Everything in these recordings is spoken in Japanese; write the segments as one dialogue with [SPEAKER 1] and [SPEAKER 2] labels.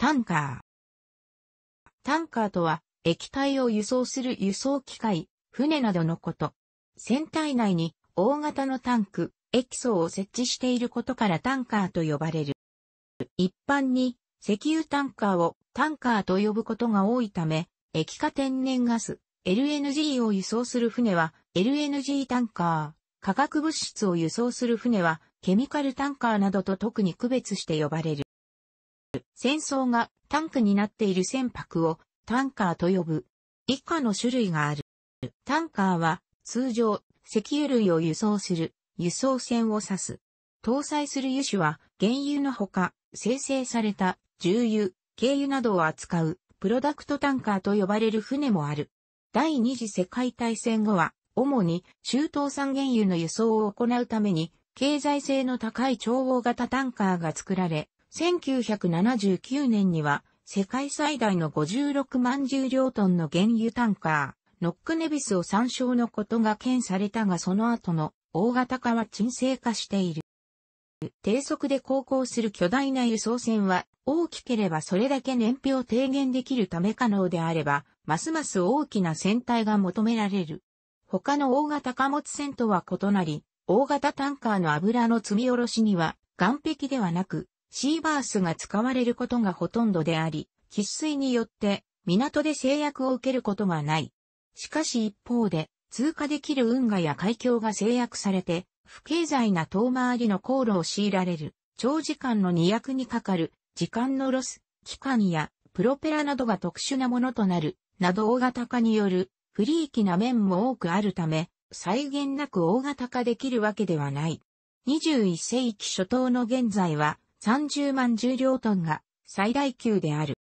[SPEAKER 1] タンカー。タンカーとは、液体を輸送する輸送機械、船などのこと。船体内に大型のタンク、液層を設置していることからタンカーと呼ばれる。一般に石油タンカーをタンカーと呼ぶことが多いため、液化天然ガス、LNG を輸送する船は LNG タンカー、化学物質を輸送する船はケミカルタンカーなどと特に区別して呼ばれる。戦争がタンクになっている船舶をタンカーと呼ぶ。以下の種類がある。タンカーは通常石油類を輸送する輸送船を指す。搭載する油種は原油のほか生成された重油、軽油などを扱うプロダクトタンカーと呼ばれる船もある。第二次世界大戦後は主に中東産原油の輸送を行うために経済性の高い調合型タンカーが作られ、1979年には、世界最大の56万重量トンの原油タンカー、ノックネビスを参照のことが検されたがその後の大型化は沈静化している。低速で航行する巨大な輸送船は大きければそれだけ燃費を低減できるため可能であれば、ますます大きな船体が求められる。他の大型貨物船とは異なり、大型タンカーの油の積み下ろしには岸壁ではなくシーバースが使われることがほとんどであり、喫水によって港で制約を受けることがない。しかし一方で、通過できる運河や海峡が制約されて、不経済な遠回りの航路を強いられる、長時間の2役にかかる、時間のロス、機関やプロペラなどが特殊なものとなる、など大型化による不利益な面も多くあるため、再現なく大型化できるわけではない。21世紀初頭の現在は、30万重量トンが最大級である。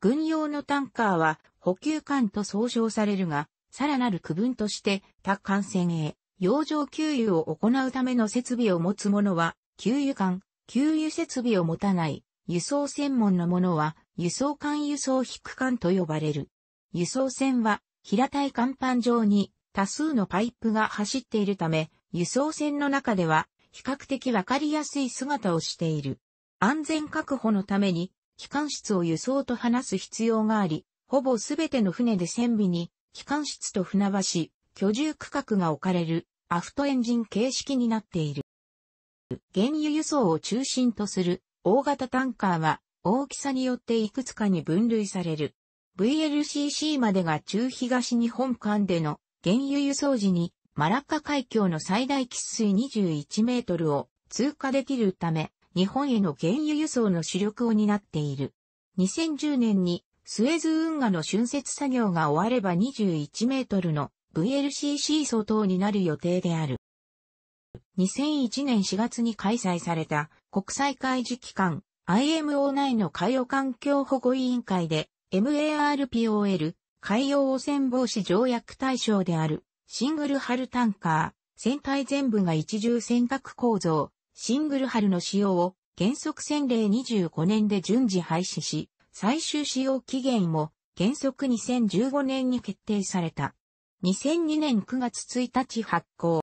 [SPEAKER 1] 軍用のタンカーは補給艦と総称されるが、さらなる区分として他艦船へ洋上給油を行うための設備を持つ者は、給油艦、給油設備を持たない輸送専門の者は、輸送艦輸送引く艦と呼ばれる。輸送船は平たい甲板上に多数のパイプが走っているため、輸送船の中では比較的わかりやすい姿をしている。安全確保のために、機関室を輸送と話す必要があり、ほぼすべての船で船尾に、機関室と船橋、居住区画が置かれる、アフトエンジン形式になっている。原油輸送を中心とする大型タンカーは大きさによっていくつかに分類される。VLCC までが中東日本間での原油輸送時にマラッカ海峡の最大喫水21メートルを通過できるため、日本への原油輸送の主力を担っている。2010年にスエズ運河の浚渫作業が終われば21メートルの VLCC 相当になる予定である。2001年4月に開催された国際海事機関 IMO 内の海洋環境保護委員会で MARPOL 海洋汚染防止条約対象であるシングルハルタンカー、船体全部が一重船舶構造、シングルハルの使用を原則船令25年で順次廃止し、最終使用期限も原則2015年に決定された。2002年9月1日発行。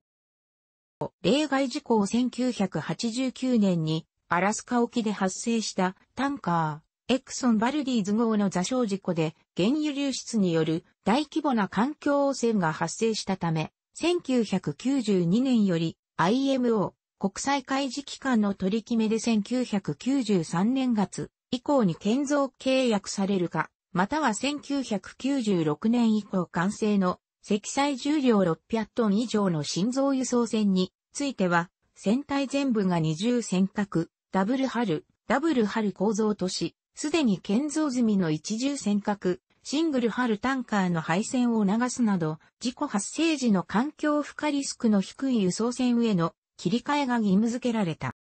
[SPEAKER 1] 例外事項1989年にアラスカ沖で発生したタンカー、エクソン・バルディズ号の座礁事故で原油流出による大規模な環境汚染が発生したため、1992年より IMO 国際開示機関の取り決めで1993年月以降に建造契約されるか、または1996年以降完成の積載重量600トン以上の心臓輸送船については、船体全部が二重船舶、ダブルハル、ダブルハル構造とし、すでに建造済みの一重尖閣、シングル春タンカーの配線を流すなど、事故発生時の環境負荷リスクの低い輸送船への切り替えが義務付けられた。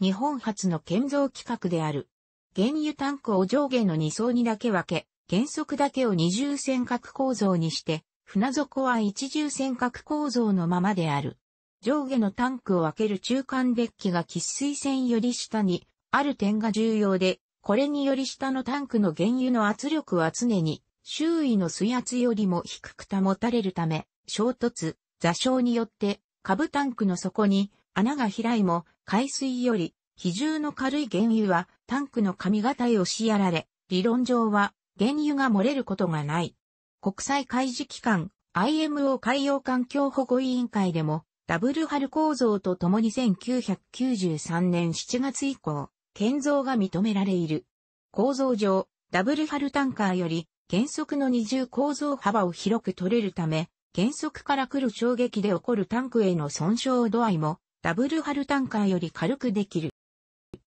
[SPEAKER 1] 日本初の建造規格である。原油タンクを上下の2層にだけ分け、原則だけを二重尖閣構造にして、船底は一重尖閣構造のままである。上下のタンクを分ける中間デッキが喫水線より下にある点が重要で、これにより下のタンクの原油の圧力は常に周囲の水圧よりも低く保たれるため、衝突、座礁によって株タンクの底に穴が開いも海水より比重の軽い原油はタンクの髪型へ押しやられ、理論上は原油が漏れることがない。国際海事機関 IMO 海洋環境保護委員会でもダブルハル構造とともに1993年7月以降、建造が認められいる。構造上、ダブルハルタンカーより原則の二重構造幅を広く取れるため、原則から来る衝撃で起こるタンクへの損傷度合いも、ダブルハルタンカーより軽くできる。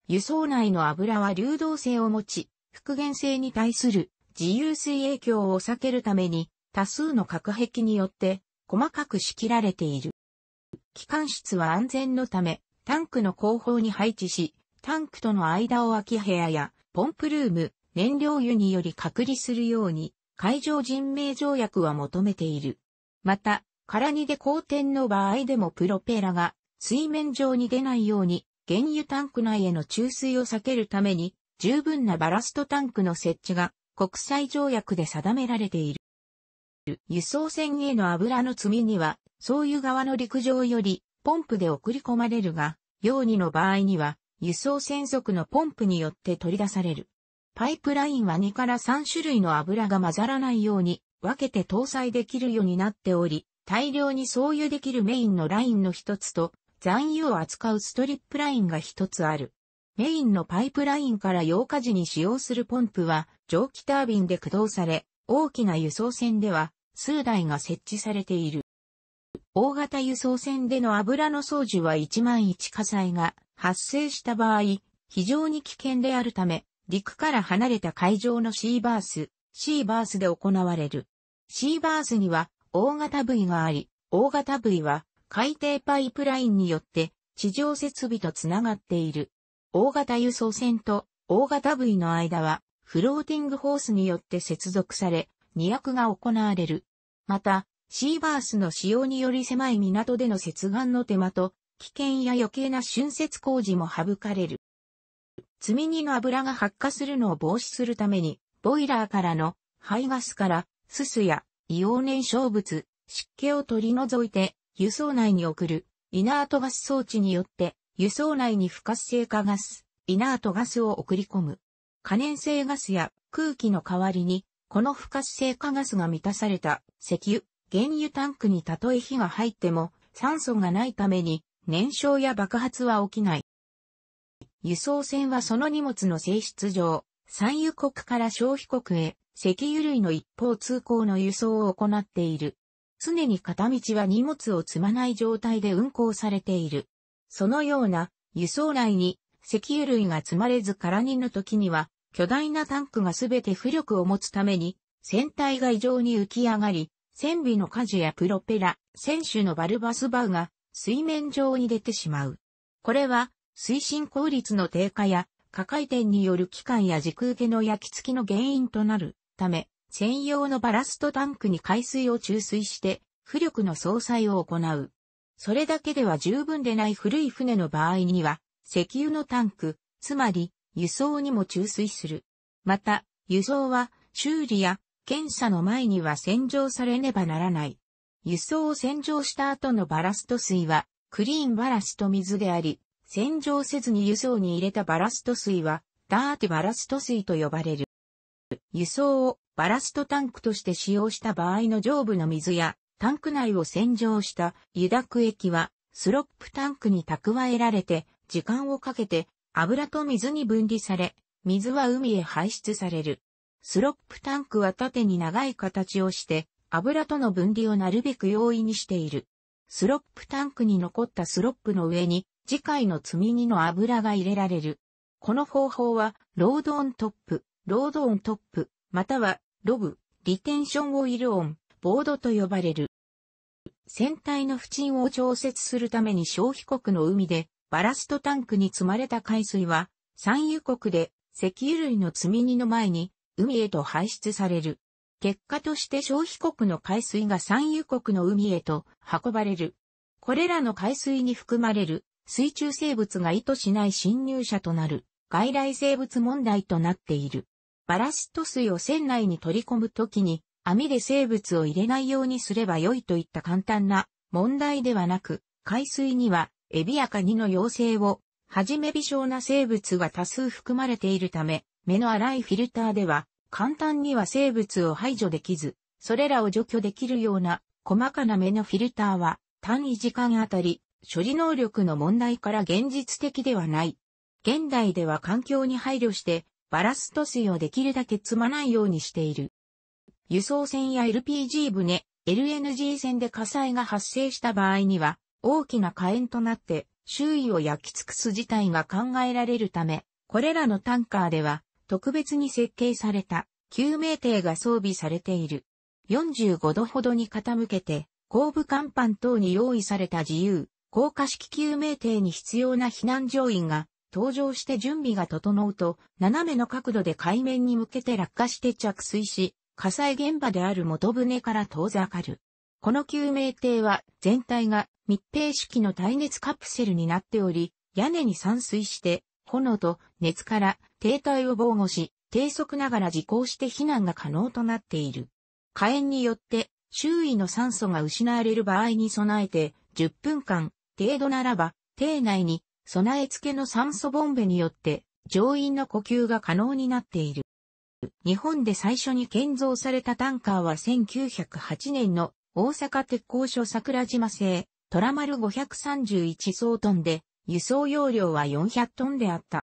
[SPEAKER 1] 輸送内の油は流動性を持ち、復元性に対する自由水影響を避けるために、多数の隔壁によって細かく仕切られている。機関室は安全のため、タンクの後方に配置し、タンクとの間を空き部屋やポンプルーム、燃料油により隔離するように海上人命条約は求めている。また、空にで好転の場合でもプロペラが水面上に出ないように原油タンク内への注水を避けるために十分なバラストタンクの設置が国際条約で定められている。輸送船への油の積みには、そういう側の陸上より、ポンプで送り込まれるが、用二の場合には、輸送船速のポンプによって取り出される。パイプラインは2から3種類の油が混ざらないように分けて搭載できるようになっており、大量に送油できるメインのラインの一つと残油を扱うストリップラインが一つある。メインのパイプラインから溶日時に使用するポンプは蒸気タービンで駆動され、大きな輸送船では数台が設置されている。大型輸送船での油の掃除は1万1火災が発生した場合、非常に危険であるため、陸から離れた海上のシーバース、シーバースで行われる。シーバースには大型部位があり、大型部位は海底パイプラインによって地上設備とつながっている。大型輸送船と大型部位の間はフローティングホースによって接続され、荷役が行われる。また、シーバースの使用により狭い港での接岸の手間と危険や余計な浚渫工事も省かれる。積み荷の油が発火するのを防止するために、ボイラーからの排ガスから、すすや硫黄燃焼物、湿気を取り除いて、輸送内に送る、イナートガス装置によって、輸送内に不活性化ガス、イナートガスを送り込む。可燃性ガスや空気の代わりに、この不活性化ガスが満たされた石油、原油タンクにたとえ火が入っても酸素がないために燃焼や爆発は起きない。輸送船はその荷物の性質上、産油国から消費国へ石油類の一方通行の輸送を行っている。常に片道は荷物を積まない状態で運行されている。そのような輸送内に石油類が積まれず空にの時には巨大なタンクがすべて浮力を持つために船体が異常に浮き上がり、船尾の舵やプロペラ、船首のバルバスバウが水面上に出てしまう。これは、推進効率の低下や、下回転による機関や軸受けの焼き付きの原因となるため、専用のバラストタンクに海水を注水して、浮力の相殺を行う。それだけでは十分でない古い船の場合には、石油のタンク、つまり輸送にも注水する。また、輸送は修理や検査の前には洗浄されねばならない。輸送を洗浄した後のバラスト水は、クリーンバラスト水であり、洗浄せずに輸送に入れたバラスト水は、ダーティバラスト水と呼ばれる。輸送をバラストタンクとして使用した場合の上部の水や、タンク内を洗浄した油濁液は、スロップタンクに蓄えられて、時間をかけて、油と水に分離され、水は海へ排出される。スロップタンクは縦に長い形をして、油との分離をなるべく容易にしている。スロップタンクに残ったスロップの上に次回の積み荷の油が入れられる。この方法は、ロードオントップ、ロードオントップ、または、ログ、リテンションオイルオン、ボードと呼ばれる。船体の付近を調節するために消費国の海で、バラストタンクに積まれた海水は、産油国で石油類の積み荷の前に、海へと排出される。結果として消費国の海水が産油国の海へと運ばれる。これらの海水に含まれる水中生物が意図しない侵入者となる外来生物問題となっている。バラスト水を船内に取り込むときに網で生物を入れないようにすれば良いといった簡単な問題ではなく、海水にはエビやカニの幼生をはじめ微小な生物が多数含まれているため、目の粗いフィルターでは簡単には生物を排除できず、それらを除去できるような細かな目のフィルターは単位時間あたり処理能力の問題から現実的ではない。現代では環境に配慮してバラスト水をできるだけ積まないようにしている。輸送船や LPG 船、LNG 船で火災が発生した場合には大きな火炎となって周囲を焼き尽くす事態が考えられるため、これらのタンカーでは特別に設計された救命艇が装備されている。45度ほどに傾けて、後部甲板等に用意された自由、高架式救命艇に必要な避難乗員が登場して準備が整うと、斜めの角度で海面に向けて落下して着水し、火災現場である元船から遠ざかる。この救命艇は全体が密閉式の耐熱カプセルになっており、屋根に散水して、炎と熱から停滞を防護し、低速ながら自行して避難が可能となっている。火炎によって周囲の酸素が失われる場合に備えて10分間程度ならば、艇内に備え付けの酸素ボンベによって乗員の呼吸が可能になっている。日本で最初に建造されたタンカーは1908年の大阪鉄工所桜島製トラマル531総トンで輸送容量は400トンであった。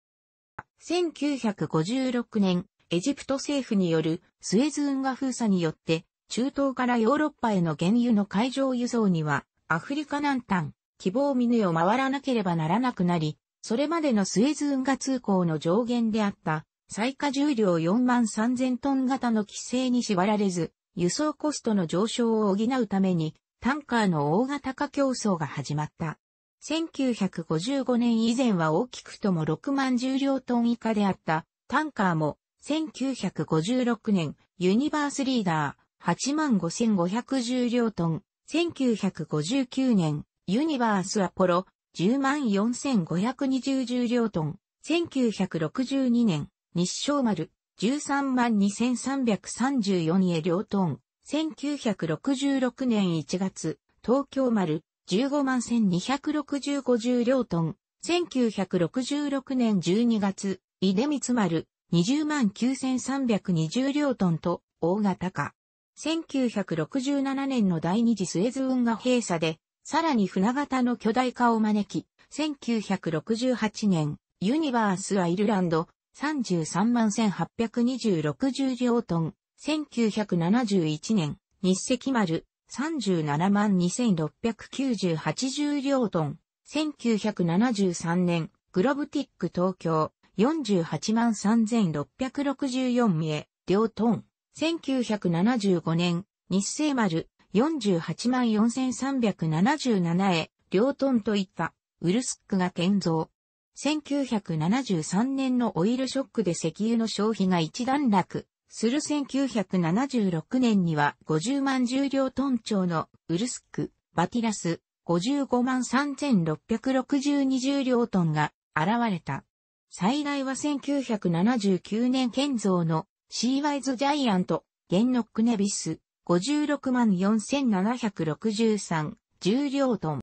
[SPEAKER 1] 1956年、エジプト政府によるスエズ運河封鎖によって、中東からヨーロッパへの原油の海上輸送には、アフリカ南端、希望峰を回らなければならなくなり、それまでのスエズ運河通行の上限であった、最下重量4万3000トン型の規制に縛られず、輸送コストの上昇を補うために、タンカーの大型化競争が始まった。1955年以前は大きくとも6万重量トン以下であったタンカーも1956年ユニバースリーダー8万5 5 0 0重量トン1959年ユニバースアポロ10万4520重量トン1962年日照丸13万2334へ両トン1966年1月東京丸15万1265十両トン、1966年12月、井出光丸、20万9320両トンと大型化。1967年の第二次スエズ運河閉鎖で、さらに船型の巨大化を招き、1968年、ユニバースアイルランド、33万1826両トン、1971年、日赤丸、37万2698両トン。1973年、グロブティック東京、48万3664名、両トン。1975年、日清丸、48万4377へ、両トンといった、ウルスックが建造。1973年のオイルショックで石油の消費が一段落。する1976年には50万重量トン超のウルスク、バティラス、55万3662重量トンが現れた。最大は1979年建造のシーワイズジャイアント、ゲンノックネビス、56万4763重量トン。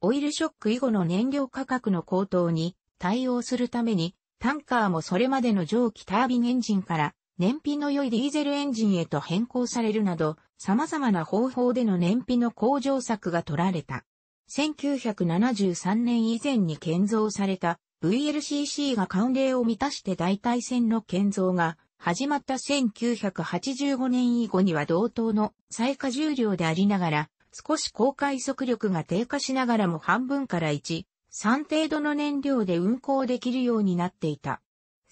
[SPEAKER 1] オイルショック以後の燃料価格の高騰に対応するためにタンカーもそれまでの蒸気タービンエンジンから燃費の良いディーゼルエンジンへと変更されるなど、様々な方法での燃費の向上策が取られた。1973年以前に建造された VLCC が関連を満たして代替船の建造が始まった1985年以後には同等の最下重量でありながら、少し高快速力が低下しながらも半分から1 3程度の燃料で運行できるようになっていた。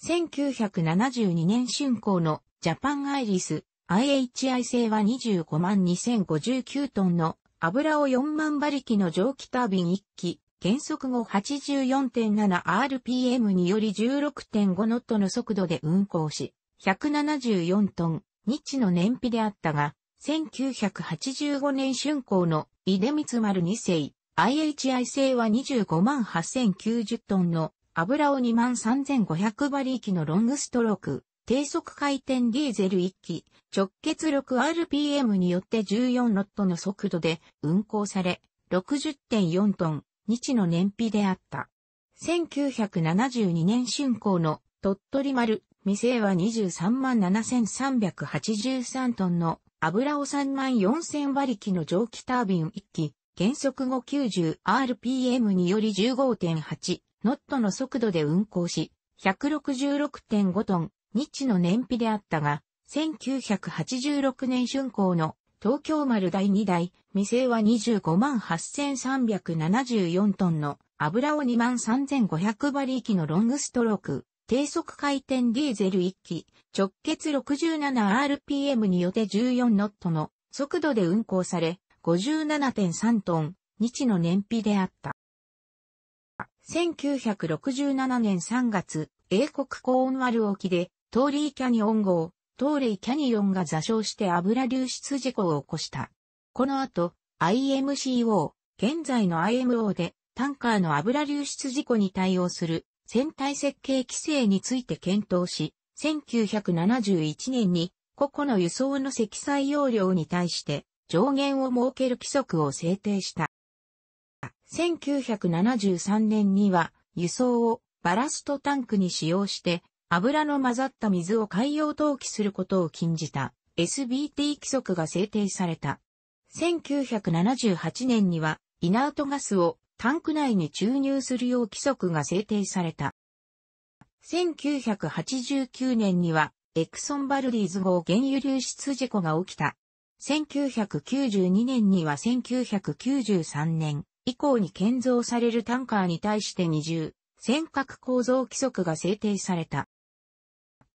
[SPEAKER 1] 1972年竣工のジャパンアイリス IHI 製は25万2059トンの油を4万馬力の蒸気タービン1機、減速後 84.7rpm により16.5ノットの速度で運行し、174トン、日の燃費であったが、1985年竣工の出光丸2世、IHI 製は25万8090トンの油を2万3500馬力のロングストローク、低速回転ディーゼル1機、直結力 RPM によって14ノットの速度で運行され、60.4トン、日の燃費であった。1972年竣工の鳥取丸、未製は23万7383トンの油を3万4000馬力の蒸気タービン1機、減速後 90rpm により15.8ノットの速度で運行し、166.5トン、日の燃費であったが、1986年春光の東京丸第2代、未成は25万8374トンの油を2万3500馬力のロングストローク、低速回転ディーゼル1機、直結 67rpm によって14ノットの速度で運行され、57.3トン、日の燃費であった。1967年3月、英国コーンワル沖で、トーリーキャニオン号、トーレイキャニオンが座礁して油流出事故を起こした。この後、IMCO、現在の IMO で、タンカーの油流出事故に対応する船体設計規制について検討し、1971年に個々の輸送の積載容量に対して上限を設ける規則を制定した。1973年には輸送をバラストタンクに使用して油の混ざった水を海洋投棄することを禁じた SBT 規則が制定された。1978年にはイナートガスをタンク内に注入するよう規則が制定された。1989年にはエクソンバルディーズ号原油流出事故が起きた。1992年には1993年以降に建造されるタンカーに対して二重、尖閣構造規則が制定された。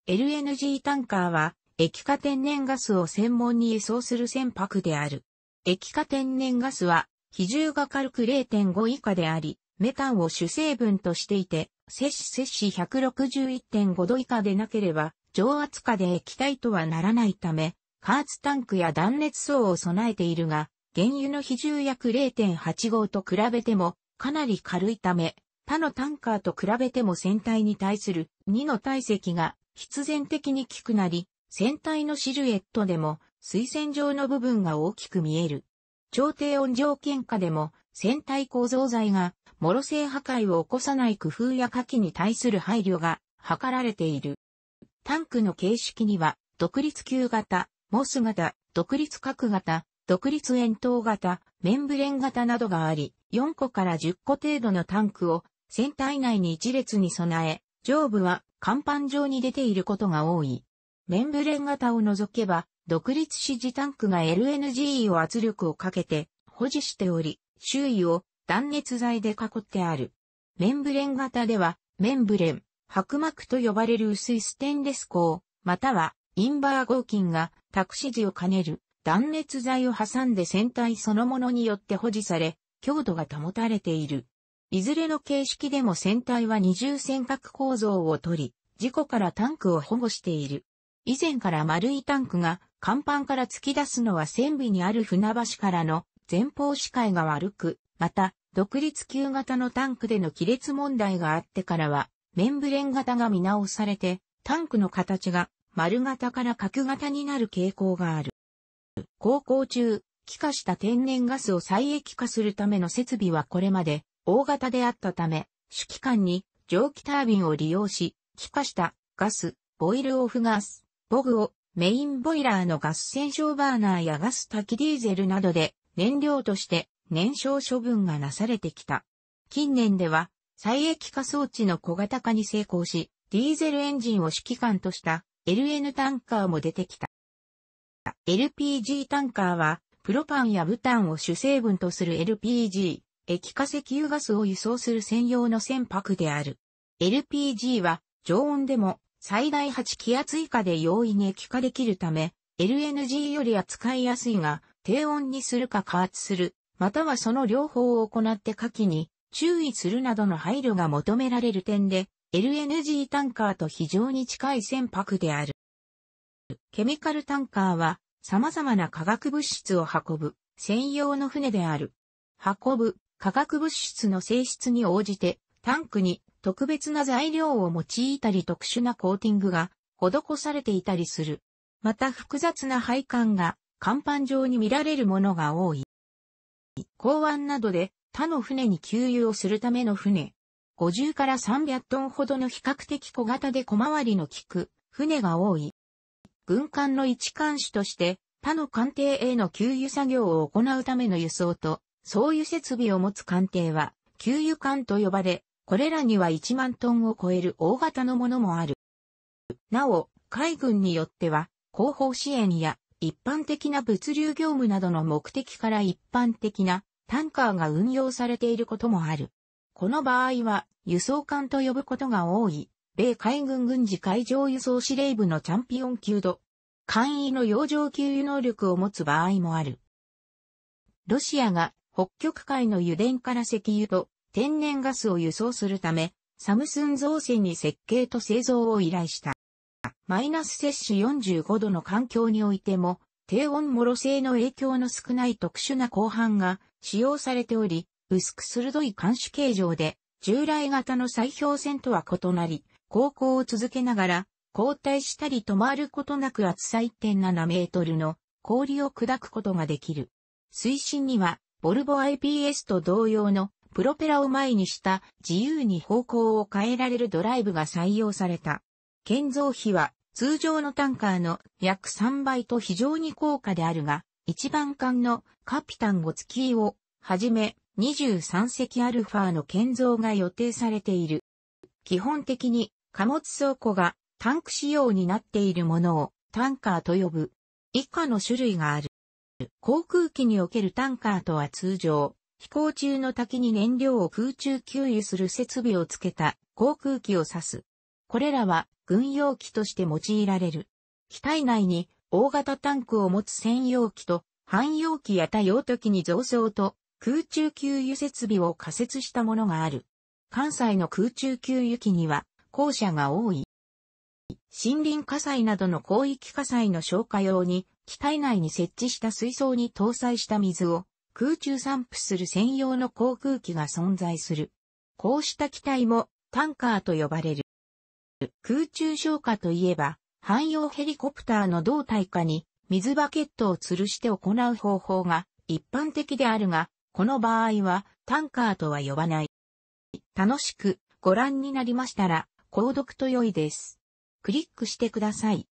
[SPEAKER 1] LNG タンカーは液化天然ガスを専門に輸送する船舶である。液化天然ガスは比重が軽く0.5以下であり、メタンを主成分としていて、摂氏摂氏161.5度以下でなければ、上圧下で液体とはならないため、加圧タンクや断熱層を備えているが、原油の比重約0.85と比べてもかなり軽いため、他のタンカーと比べても船体に対する2の体積が必然的に低くなり、船体のシルエットでも水線状の部分が大きく見える。超低温条件下でも船体構造材がモロ性破壊を起こさない工夫や火器に対する配慮が図られている。タンクの形式には独立球型、モス型、独立核型、独立円筒型、メンブレン型などがあり、4個から10個程度のタンクを船体内に一列に備え、上部は甲板状に出ていることが多い。メンブレン型を除けば、独立支持タンクが LNG を圧力をかけて保持しており、周囲を断熱材で囲ってある。メンブレン型では、メンブレン、白膜と呼ばれる薄いステンレス鋼、またはインバー合金がタクシジを兼ねる断熱材を挟んで船体そのものによって保持され、強度が保たれている。いずれの形式でも船体は二重船閣構造をとり、事故からタンクを保護している。以前から丸いタンクが甲板から突き出すのは船尾にある船橋からの前方視界が悪く、また、独立級型のタンクでの亀裂問題があってからは、メンブレン型が見直されて、タンクの形が丸型から角型になる傾向がある。航行中、気化した天然ガスを再液化するための設備はこれまで大型であったため、主機関に蒸気タービンを利用し、気化したガス、ボイルオフガス、ボグをメインボイラーのガス洗浄バーナーやガス滝きディーゼルなどで燃料として燃焼処分がなされてきた。近年では再液化装置の小型化に成功し、ディーゼルエンジンを指揮官とした LN タンカーも出てきた。LPG タンカーは、プロパンやブタンを主成分とする LPG、液化石油ガスを輸送する専用の船舶である。LPG は、常温でも最大8気圧以下で容易に液化できるため、LNG より扱いやすいが、低温にするか加圧する、またはその両方を行って下記に注意するなどの配慮が求められる点で、LNG タンカーと非常に近い船舶である。ケミカルタンカーは様々な化学物質を運ぶ専用の船である。運ぶ化学物質の性質に応じてタンクに特別な材料を用いたり特殊なコーティングが施されていたりする。また複雑な配管が甲板上に見られるものが多い。港湾などで他の船に給油をするための船、50から300トンほどの比較的小型で小回りの利く船が多い。軍艦の一艦種として他の艦艇への給油作業を行うための輸送と総油設備を持つ艦艇は給油艦と呼ばれ、これらには1万トンを超える大型のものもある。なお、海軍によっては後方支援や一般的な物流業務などの目的から一般的なタンカーが運用されていることもある。この場合は、輸送艦と呼ぶことが多い、米海軍軍事海上輸送司令部のチャンピオン級度、簡易の洋上給油能力を持つ場合もある。ロシアが北極海の油田から石油と天然ガスを輸送するため、サムスン造船に設計と製造を依頼した。マイナス摂取45度の環境においても、低温もろ性の影響の少ない特殊な鋼板が使用されており、薄く鋭い監視形状で、従来型の砕氷船とは異なり、航行を続けながら、交代したり止まることなく厚さ1.7メートルの氷を砕くことができる。水深には、ボルボ IPS と同様のプロペラを前にした自由に方向を変えられるドライブが採用された。建造費は通常のタンカーの約3倍と非常に高価であるが、一番艦のカピタンゴツキーをはじめ23隻アルファの建造が予定されている。基本的に貨物倉庫がタンク仕様になっているものをタンカーと呼ぶ。以下の種類がある。航空機におけるタンカーとは通常、飛行中の滝に燃料を空中給油する設備をつけた航空機を指す。これらは軍用機として用いられる。機体内に大型タンクを持つ専用機と、汎用機や多用途機に増装と空中給油設備を仮設したものがある。関西の空中給油機には、校舎が多い。森林火災などの広域火災の消火用に、機体内に設置した水槽に搭載した水を空中散布する専用の航空機が存在する。こうした機体もタンカーと呼ばれる。空中消火といえば、汎用ヘリコプターの胴体下に水バケットを吊るして行う方法が一般的であるが、この場合はタンカーとは呼ばない。楽しくご覧になりましたら、購読と良いです。クリックしてください。